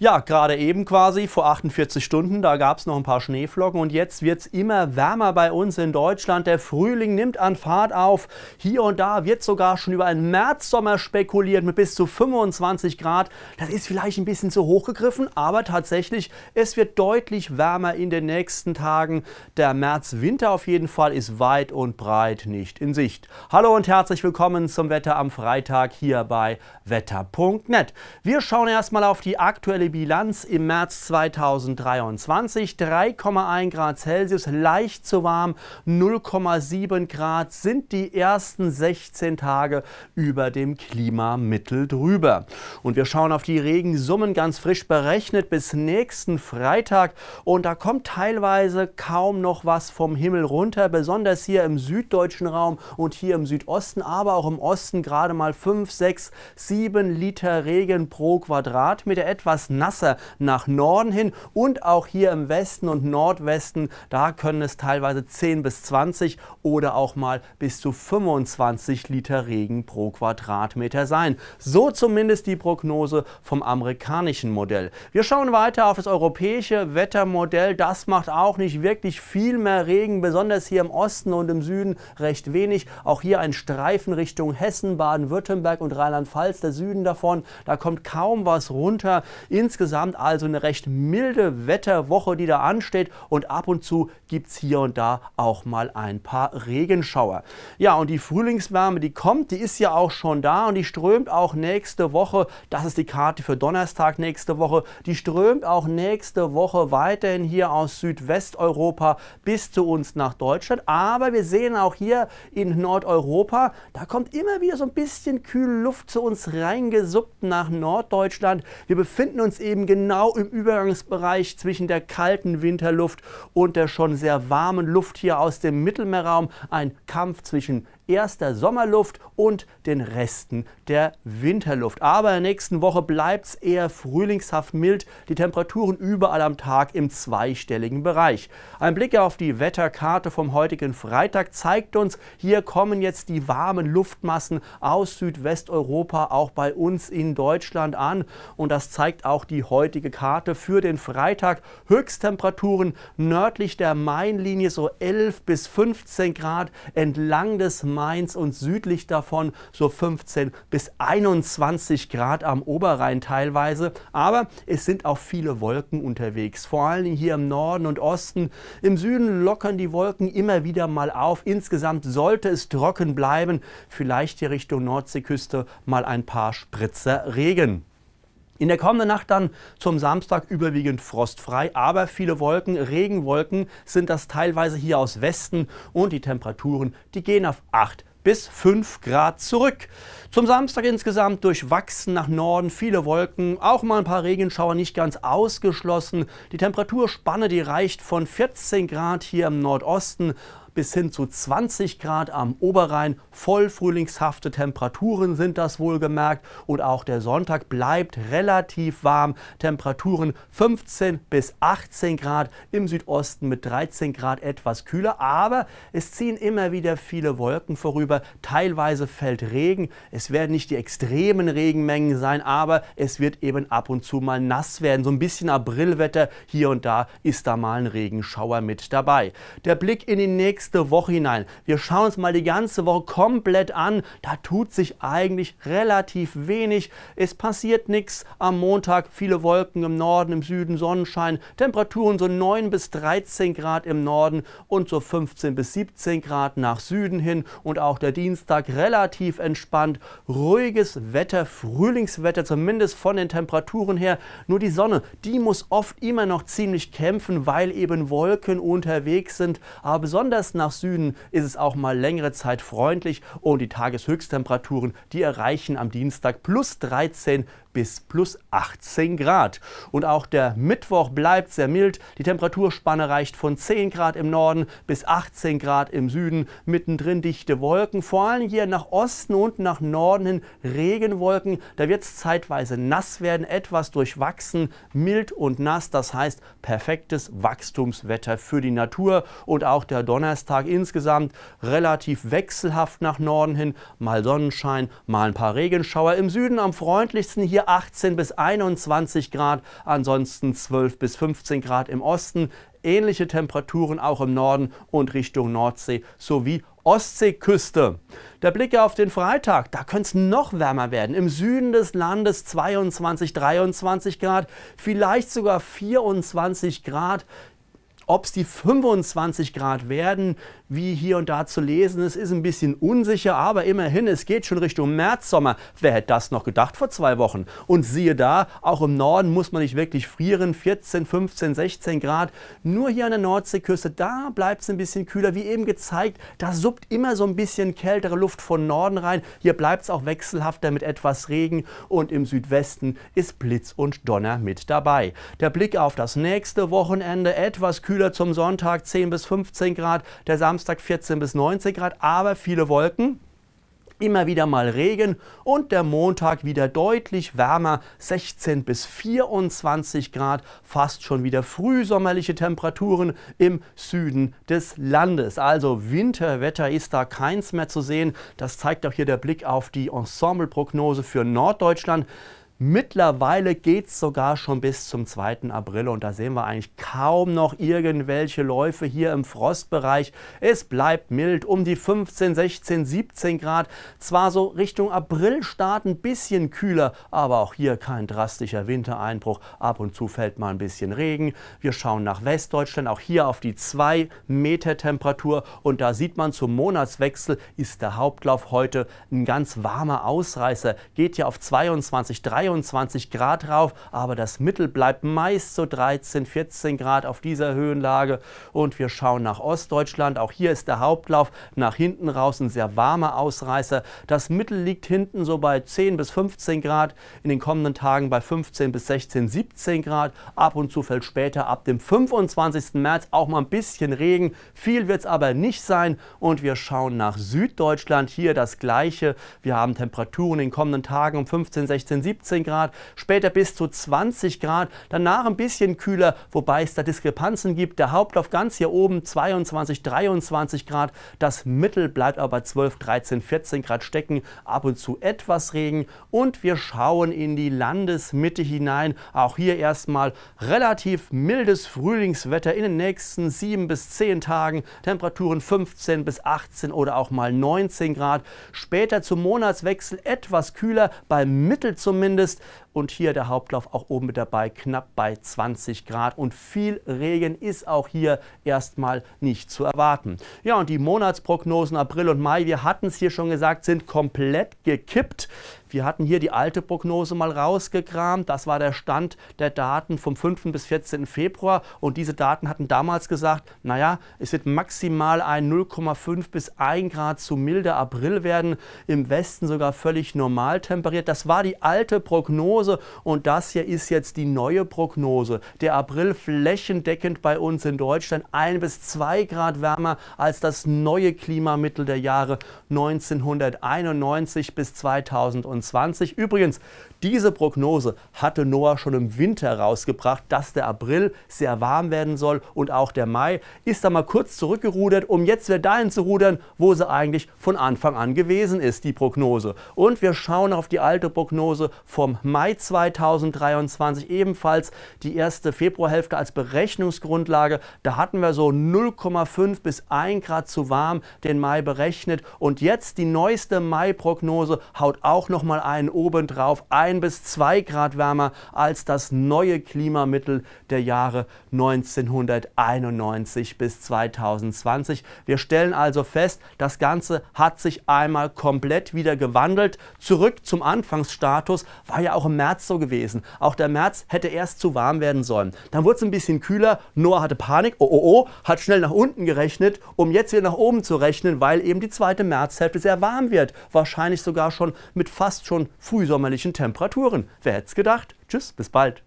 Ja, gerade eben quasi, vor 48 Stunden, da gab es noch ein paar Schneeflocken und jetzt wird es immer wärmer bei uns in Deutschland. Der Frühling nimmt an Fahrt auf. Hier und da wird sogar schon über einen Märzsommer spekuliert mit bis zu 25 Grad. Das ist vielleicht ein bisschen zu hoch gegriffen, aber tatsächlich, es wird deutlich wärmer in den nächsten Tagen. Der Märzwinter auf jeden Fall ist weit und breit nicht in Sicht. Hallo und herzlich willkommen zum Wetter am Freitag hier bei wetter.net. Wir schauen erstmal auf die aktuelle Bilanz im März 2023. 3,1 Grad Celsius, leicht zu warm, 0,7 Grad sind die ersten 16 Tage über dem Klimamittel drüber. Und wir schauen auf die Regensummen ganz frisch berechnet bis nächsten Freitag. Und da kommt teilweise kaum noch was vom Himmel runter, besonders hier im süddeutschen Raum und hier im Südosten, aber auch im Osten gerade mal 5, 6, 7 Liter Regen pro Quadratmeter. Etwas nasser nach Norden hin und auch hier im Westen und Nordwesten, da können es teilweise 10 bis 20 oder auch mal bis zu 25 Liter Regen pro Quadratmeter sein. So zumindest die Prognose vom amerikanischen Modell. Wir schauen weiter auf das europäische Wettermodell. Das macht auch nicht wirklich viel mehr Regen, besonders hier im Osten und im Süden recht wenig. Auch hier ein Streifen Richtung Hessen, Baden-Württemberg und Rheinland-Pfalz, der Süden davon. Da kommt kaum was runter. In Insgesamt also eine recht milde Wetterwoche, die da ansteht und ab und zu gibt es hier und da auch mal ein paar Regenschauer. Ja, und die Frühlingswärme, die kommt, die ist ja auch schon da und die strömt auch nächste Woche. Das ist die Karte für Donnerstag nächste Woche. Die strömt auch nächste Woche weiterhin hier aus Südwesteuropa bis zu uns nach Deutschland. Aber wir sehen auch hier in Nordeuropa, da kommt immer wieder so ein bisschen kühle Luft zu uns reingesuppt nach Norddeutschland. Wir befinden uns jetzt eben genau im Übergangsbereich zwischen der kalten Winterluft und der schon sehr warmen Luft hier aus dem Mittelmeerraum. Ein Kampf zwischen erster Sommerluft und den Resten der Winterluft. Aber in der nächsten Woche bleibt es eher frühlingshaft mild. Die Temperaturen überall am Tag im zweistelligen Bereich. Ein Blick auf die Wetterkarte vom heutigen Freitag zeigt uns, hier kommen jetzt die warmen Luftmassen aus Südwesteuropa auch bei uns in Deutschland an. Und das zeigt auch die heutige Karte für den Freitag. Höchsttemperaturen nördlich der Mainlinie so 11 bis 15 Grad entlang des Main Mainz und südlich davon so 15 bis 21 Grad am Oberrhein teilweise. Aber es sind auch viele Wolken unterwegs, vor allem hier im Norden und Osten. Im Süden lockern die Wolken immer wieder mal auf. Insgesamt sollte es trocken bleiben, vielleicht hier Richtung Nordseeküste mal ein paar Spritzer Regen. In der kommenden Nacht dann zum Samstag überwiegend frostfrei, aber viele Wolken, Regenwolken sind das teilweise hier aus Westen und die Temperaturen, die gehen auf 8 bis 5 Grad zurück. Zum Samstag insgesamt durchwachsen nach Norden, viele Wolken, auch mal ein paar Regenschauer nicht ganz ausgeschlossen. Die Temperaturspanne, die reicht von 14 Grad hier im Nordosten bis hin zu 20 Grad am Oberrhein. Voll frühlingshafte Temperaturen sind das wohlgemerkt. Und auch der Sonntag bleibt relativ warm. Temperaturen 15 bis 18 Grad, im Südosten mit 13 Grad etwas kühler. Aber es ziehen immer wieder viele Wolken vorüber. Teilweise fällt Regen. Es werden nicht die extremen Regenmengen sein, aber es wird eben ab und zu mal nass werden. So ein bisschen Aprilwetter hier und da ist da mal ein Regenschauer mit dabei. Der Blick in den nächsten nächste Woche hinein. Wir schauen uns mal die ganze Woche komplett an. Da tut sich eigentlich relativ wenig. Es passiert nichts. Am Montag viele Wolken im Norden, im Süden Sonnenschein. Temperaturen so 9 bis 13 Grad im Norden und so 15 bis 17 Grad nach Süden hin. Und auch der Dienstag relativ entspannt. Ruhiges Wetter, Frühlingswetter, zumindest von den Temperaturen her. Nur die Sonne, die muss oft immer noch ziemlich kämpfen, weil eben Wolken unterwegs sind. Aber besonders Nordwesten nach Süden ist es auch mal längere Zeit freundlich und die Tageshöchsttemperaturen, die erreichen am Dienstag plus 13 bis plus 18 Grad. Und auch der Mittwoch bleibt sehr mild. Die Temperaturspanne reicht von 10 Grad im Norden bis 18 Grad im Süden. Mittendrin dichte Wolken, vor allem hier nach Osten und nach Norden hin Regenwolken. Da wird es zeitweise nass werden, etwas durchwachsen, mild und nass. Das heißt perfektes Wachstumswetter für die Natur. Und auch der Donnerstag insgesamt relativ wechselhaft nach Norden hin. Mal Sonnenschein, mal ein paar Regenschauer. Im Süden am freundlichsten hier 18 bis 21 Grad, ansonsten 12 bis 15 Grad im Osten. Ähnliche Temperaturen auch im Norden und Richtung Nordsee sowie Ostseeküste. Der Blick auf den Freitag, da könnte es noch wärmer werden. Im Süden des Landes 22, 23 Grad, vielleicht sogar 24 Grad. Ob es die 25 Grad werden, wie hier und da zu lesen ist, ist ein bisschen unsicher, aber immerhin, es geht schon Richtung März, Sommer. Wer hätte das noch gedacht vor zwei Wochen? Und siehe da, auch im Norden muss man nicht wirklich frieren, 14, 15, 16 Grad. Nur hier an der Nordseeküste, da bleibt es ein bisschen kühler. Wie eben gezeigt, da suppt immer so ein bisschen kältere Luft von Norden rein. Hier bleibt es auch wechselhafter mit etwas Regen und im Südwesten ist Blitz und Donner mit dabei. Der Blick auf das nächste Wochenende etwas kühler kühler zum Sonntag, 10 bis 15 Grad, der Samstag 14 bis 19 Grad, aber viele Wolken immer wieder mal Regen und der Montag wieder deutlich wärmer, 16 bis 24 Grad, fast schon wieder frühsommerliche Temperaturen im Süden des Landes. Also Winterwetter ist da keins mehr zu sehen. Das zeigt auch hier der Blick auf die Ensembleprognose für Norddeutschland. Mittlerweile geht es sogar schon bis zum 2. April und da sehen wir eigentlich kaum noch irgendwelche Läufe hier im Frostbereich. Es bleibt mild, um die 15, 16, 17 Grad. Zwar so Richtung Aprilstart ein bisschen kühler, aber auch hier kein drastischer Wintereinbruch. Ab und zu fällt mal ein bisschen Regen. Wir schauen nach Westdeutschland, auch hier auf die 2 Meter Temperatur und da sieht man zum Monatswechsel ist der Hauptlauf heute ein ganz warmer Ausreißer. Geht ja auf 22, 23 22 Grad rauf, aber das Mittel bleibt meist so 13, 14 Grad auf dieser Höhenlage. Und wir schauen nach Ostdeutschland. Auch hier ist der Hauptlauf nach hinten raus ein sehr warmer Ausreißer. Das Mittel liegt hinten so bei 10 bis 15 Grad, in den kommenden Tagen bei 15 bis 16, 17 Grad. Ab und zu fällt später ab dem 25. März auch mal ein bisschen Regen. Viel wird es aber nicht sein. Und wir schauen nach Süddeutschland. Hier das Gleiche. Wir haben Temperaturen in den kommenden Tagen um 15, 16, 17 15 Grad, später bis zu 20 Grad, danach ein bisschen kühler, wobei es da Diskrepanzen gibt. Der Hauptlauf ganz hier oben 22, 23 Grad, das Mittel bleibt aber 12, 13, 14 Grad stecken, ab und zu etwas Regen und wir schauen in die Landesmitte hinein. Auch hier erstmal relativ mildes Frühlingswetter in den nächsten 7 bis 10 Tagen, Temperaturen 15 bis 18 oder auch mal 19 Grad. Später zum Monatswechsel etwas kühler, beim Mittel zumindest ist. Und hier der Hauptlauf auch oben mit dabei, knapp bei 20 Grad. Und viel Regen ist auch hier erstmal nicht zu erwarten. Ja, und die Monatsprognosen April und Mai, wir hatten es hier schon gesagt, sind komplett gekippt. Wir hatten hier die alte Prognose mal rausgekramt. Das war der Stand der Daten vom 5. bis 14. Februar. Und diese Daten hatten damals gesagt, naja, es wird maximal ein 0,5 bis 1 Grad zu milder April werden. Im Westen sogar völlig normal temperiert. Das war die alte Prognose. Und das hier ist jetzt die neue Prognose. Der April flächendeckend bei uns in Deutschland 1 bis 2 Grad wärmer als das neue Klimamittel der Jahre 1991 bis 2000. 2021. Übrigens, diese Prognose hatte Noah schon im Winter rausgebracht, dass der April sehr warm werden soll und auch der Mai. Ist da mal kurz zurückgerudert, um jetzt wieder dahin zu rudern, wo sie eigentlich von Anfang an gewesen ist, die Prognose. Und wir schauen auf die alte Prognose vom Mai 2023 ebenfalls die erste Februarhälfte als Berechnungsgrundlage. Da hatten wir so 0,5 bis 1 Grad zu warm den Mai berechnet und jetzt die neueste Mai-Prognose haut auch noch nochmal einen obendrauf, ein bis zwei Grad wärmer als das neue Klimamittel der Jahre 1991 bis 2020. Wir stellen also fest, das Ganze hat sich einmal komplett wieder gewandelt. Zurück zum Anfangsstatus war ja auch im März so gewesen. Auch der März hätte erst zu warm werden sollen. Dann wurde es ein bisschen kühler. Noah hatte Panik. Oh, oh, oh, hat schnell nach unten gerechnet, um jetzt wieder nach oben zu rechnen, weil eben die zweite Märzhälfte sehr warm wird. Wahrscheinlich sogar schon mit fast fast schon frühsommerlichen Temperaturen. Wer hätte es gedacht? Tschüss, bis bald.